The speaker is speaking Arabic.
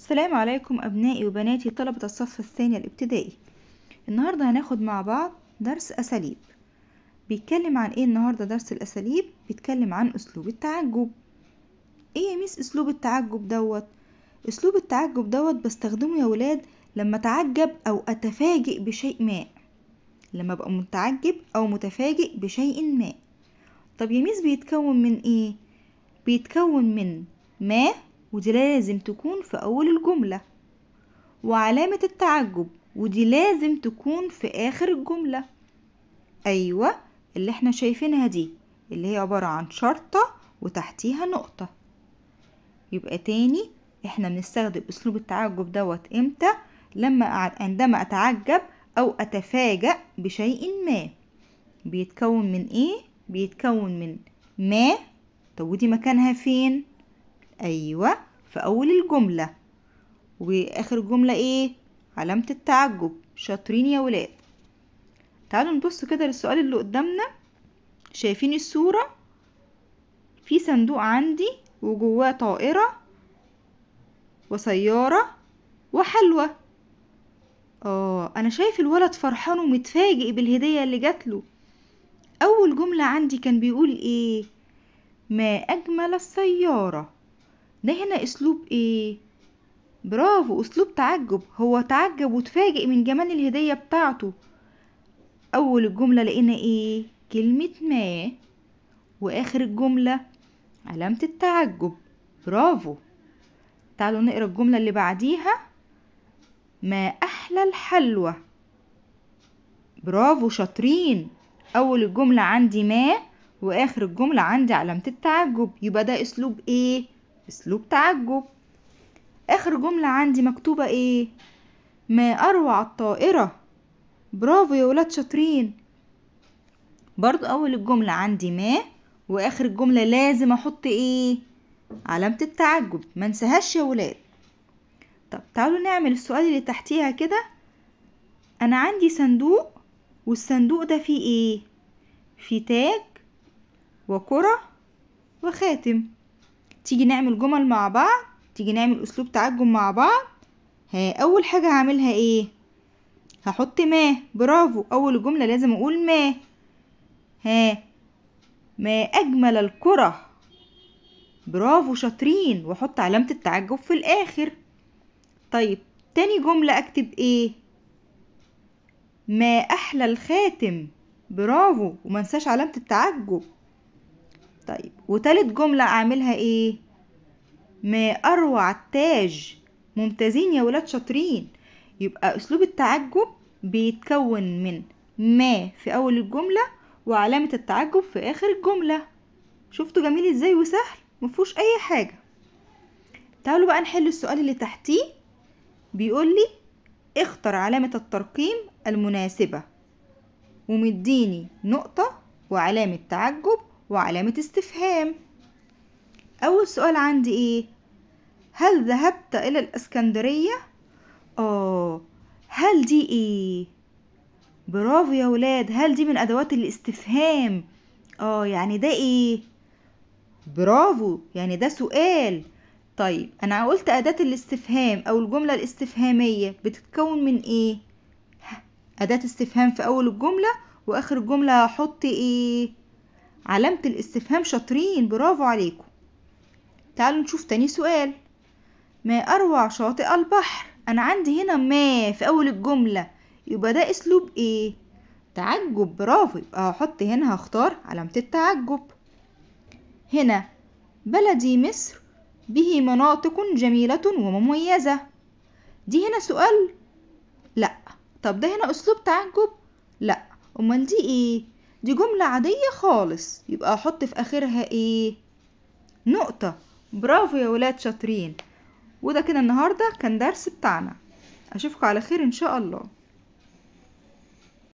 السلام عليكم أبنائي وبناتي طلبة الصف الثاني الابتدائي النهاردة هناخد مع بعض درس أساليب بيتكلم عن إيه النهاردة درس الأساليب بيتكلم عن أسلوب التعجب إيه يا ميس أسلوب التعجب دوت أسلوب التعجب دوت بستخدمه يا ولاد لما أتعجب أو أتفاجئ بشيء ما لما أبقى متعجب أو متفاجئ بشيء ما طب يا ميس بيتكون من إيه بيتكون من ما ودي لازم تكون في أول الجملة وعلامة التعجب ودي لازم تكون في آخر الجملة أيوة اللي احنا شايفينها دي اللي هي عبارة عن شرطة وتحتيها نقطة يبقى تاني احنا بنستخدم أسلوب التعجب دوت امتى لما عندما أتعجب أو أتفاجأ بشيء ما بيتكون من ايه؟ بيتكون من ما طب ودي مكانها فين؟ أيوة في أول الجملة وآخر جملة إيه علامة التعجب شاطرين يا ولاد تعالوا نبص كده للسؤال اللي قدامنا شايفين الصورة في صندوق عندي وجواه طائرة وسيارة وحلوى اه انا شايف الولد فرحان ومتفاجئ بالهدية اللي جاتله اول جملة عندي كان بيقول ايه ما اجمل السيارة ده هنا اسلوب ايه برافو اسلوب تعجب هو تعجب وتفاجئ من جمال الهدية بتاعته اول الجملة لقينا ايه كلمة ما واخر الجملة علامة التعجب برافو تعالوا نقرا الجملة اللي بعديها ما احلى الحلوى برافو شاطرين اول الجملة عندي ما واخر الجملة عندي علامة التعجب يبقى ده اسلوب ايه أسلوب تعجب آخر جملة عندي مكتوبة إيه؟ ما أروع الطائرة برافو يا ولاد شاطرين برضو أول الجملة عندي ما وآخر الجملة لازم أحط إيه؟ علامة التعجب ما انساهاش يا ولاد طب تعالوا نعمل السؤال اللي تحتيها كده أنا عندي صندوق والصندوق ده فيه إيه؟ فيه تاج وكرة وخاتم تيجي نعمل جمل مع بعض تيجي نعمل اسلوب تعجب مع بعض ها اول حاجه هعملها ايه هحط ما برافو اول جمله لازم اقول ما ها ما اجمل الكره برافو شاطرين واحط علامه التعجب في الاخر طيب تاني جمله اكتب ايه ما احلى الخاتم برافو ومنساش علامه التعجب طيب وتالت جملة أعملها إيه؟ ما أروع التاج ممتازين يا ولاد شاطرين يبقى أسلوب التعجب بيتكون من ما في أول الجملة وعلامة التعجب في آخر الجملة شفتوا جميل إزاي وسهل مفهوش أي حاجة تعالوا بقى نحل السؤال اللي تحتيه بيقول لي اختر علامة الترقيم المناسبة ومديني نقطة وعلامة تعجب وعلامة استفهام أول سؤال عندي إيه؟ هل ذهبت إلى الإسكندرية؟ آه هل دي إيه؟ برافو يا ولاد هل دي من أدوات الاستفهام؟ آه يعني ده إيه؟ برافو يعني ده سؤال طيب أنا قلت أداة الاستفهام أو الجملة الاستفهامية بتتكون من إيه؟ أداة استفهام في أول الجملة وآخر الجملة هحط إيه؟ علامة الاستفهام شاطرين برافو عليكم تعالوا نشوف تاني سؤال ما أروع شاطئ البحر أنا عندي هنا ما في أول الجملة يبقى ده أسلوب إيه تعجب برافو يبقى هحط هنا هختار علامة التعجب هنا بلدي مصر به مناطق جميلة ومميزة دي هنا سؤال لا طب ده هنا أسلوب تعجب لا أمال دي إيه دي جملة عادية خالص يبقى احط في اخرها ايه نقطة برافو يا ولاد شاطرين وده كده النهاردة كان درس بتاعنا اشوفكم على خير ان شاء الله